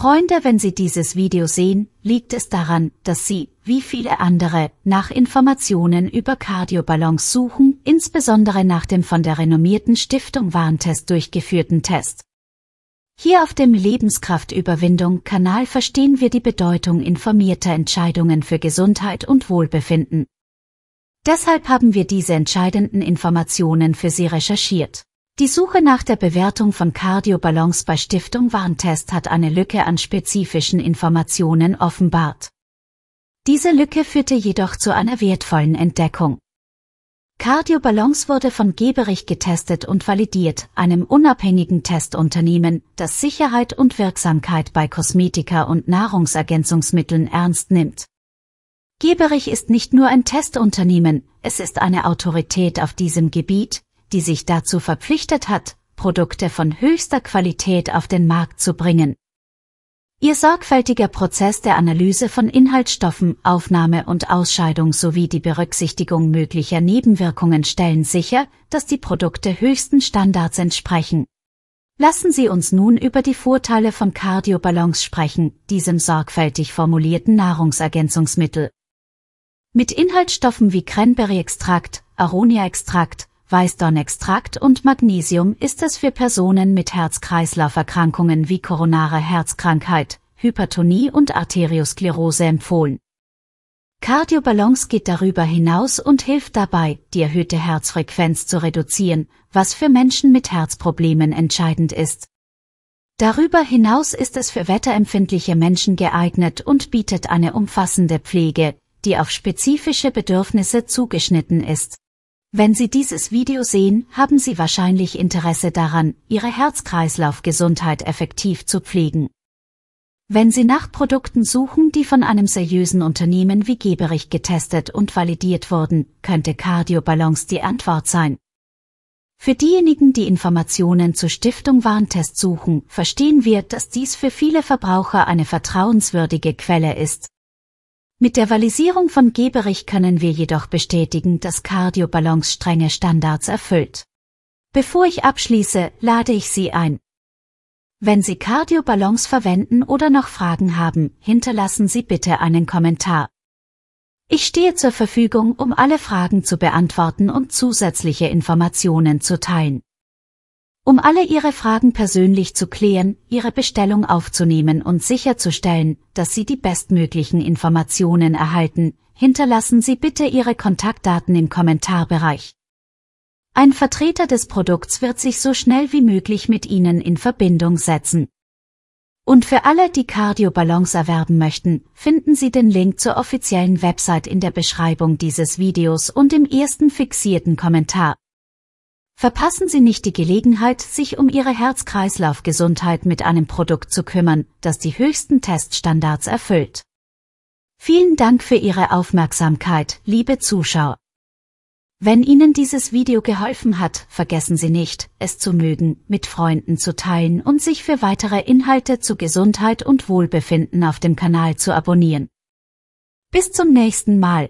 Freunde, wenn Sie dieses Video sehen, liegt es daran, dass Sie, wie viele andere, nach Informationen über Cardiobalance suchen, insbesondere nach dem von der renommierten Stiftung Warntest durchgeführten Test. Hier auf dem Lebenskraftüberwindung-Kanal verstehen wir die Bedeutung informierter Entscheidungen für Gesundheit und Wohlbefinden. Deshalb haben wir diese entscheidenden Informationen für Sie recherchiert. Die Suche nach der Bewertung von Cardiobalance bei Stiftung Warntest hat eine Lücke an spezifischen Informationen offenbart. Diese Lücke führte jedoch zu einer wertvollen Entdeckung. Cardiobalance wurde von Geberich getestet und validiert, einem unabhängigen Testunternehmen, das Sicherheit und Wirksamkeit bei Kosmetika und Nahrungsergänzungsmitteln ernst nimmt. Geberich ist nicht nur ein Testunternehmen, es ist eine Autorität auf diesem Gebiet, die sich dazu verpflichtet hat, Produkte von höchster Qualität auf den Markt zu bringen. Ihr sorgfältiger Prozess der Analyse von Inhaltsstoffen, Aufnahme und Ausscheidung sowie die Berücksichtigung möglicher Nebenwirkungen stellen sicher, dass die Produkte höchsten Standards entsprechen. Lassen Sie uns nun über die Vorteile von Cardiobalance sprechen, diesem sorgfältig formulierten Nahrungsergänzungsmittel. Mit Inhaltsstoffen wie Cranberry-Extrakt, Aronia-Extrakt, Weißdornextrakt und Magnesium ist es für Personen mit Herz-Kreislauf-Erkrankungen wie koronare Herzkrankheit, Hypertonie und Arteriosklerose empfohlen. Cardiobalance geht darüber hinaus und hilft dabei, die erhöhte Herzfrequenz zu reduzieren, was für Menschen mit Herzproblemen entscheidend ist. Darüber hinaus ist es für wetterempfindliche Menschen geeignet und bietet eine umfassende Pflege, die auf spezifische Bedürfnisse zugeschnitten ist. Wenn Sie dieses Video sehen, haben Sie wahrscheinlich Interesse daran, Ihre Herz-Kreislauf-Gesundheit effektiv zu pflegen. Wenn Sie nach Produkten suchen, die von einem seriösen Unternehmen wie Geberich getestet und validiert wurden, könnte Cardiobalance die Antwort sein. Für diejenigen, die Informationen zur Stiftung Warntest suchen, verstehen wir, dass dies für viele Verbraucher eine vertrauenswürdige Quelle ist, mit der Valisierung von Geberich können wir jedoch bestätigen, dass Cardiobalance strenge Standards erfüllt. Bevor ich abschließe, lade ich Sie ein. Wenn Sie Cardiobalance verwenden oder noch Fragen haben, hinterlassen Sie bitte einen Kommentar. Ich stehe zur Verfügung, um alle Fragen zu beantworten und zusätzliche Informationen zu teilen um alle Ihre Fragen persönlich zu klären, Ihre Bestellung aufzunehmen und sicherzustellen, dass Sie die bestmöglichen Informationen erhalten, hinterlassen Sie bitte Ihre Kontaktdaten im Kommentarbereich. Ein Vertreter des Produkts wird sich so schnell wie möglich mit Ihnen in Verbindung setzen. Und für alle, die Cardio Balance erwerben möchten, finden Sie den Link zur offiziellen Website in der Beschreibung dieses Videos und im ersten fixierten Kommentar. Verpassen Sie nicht die Gelegenheit, sich um Ihre Herz-Kreislauf-Gesundheit mit einem Produkt zu kümmern, das die höchsten Teststandards erfüllt. Vielen Dank für Ihre Aufmerksamkeit, liebe Zuschauer. Wenn Ihnen dieses Video geholfen hat, vergessen Sie nicht, es zu mögen, mit Freunden zu teilen und sich für weitere Inhalte zu Gesundheit und Wohlbefinden auf dem Kanal zu abonnieren. Bis zum nächsten Mal.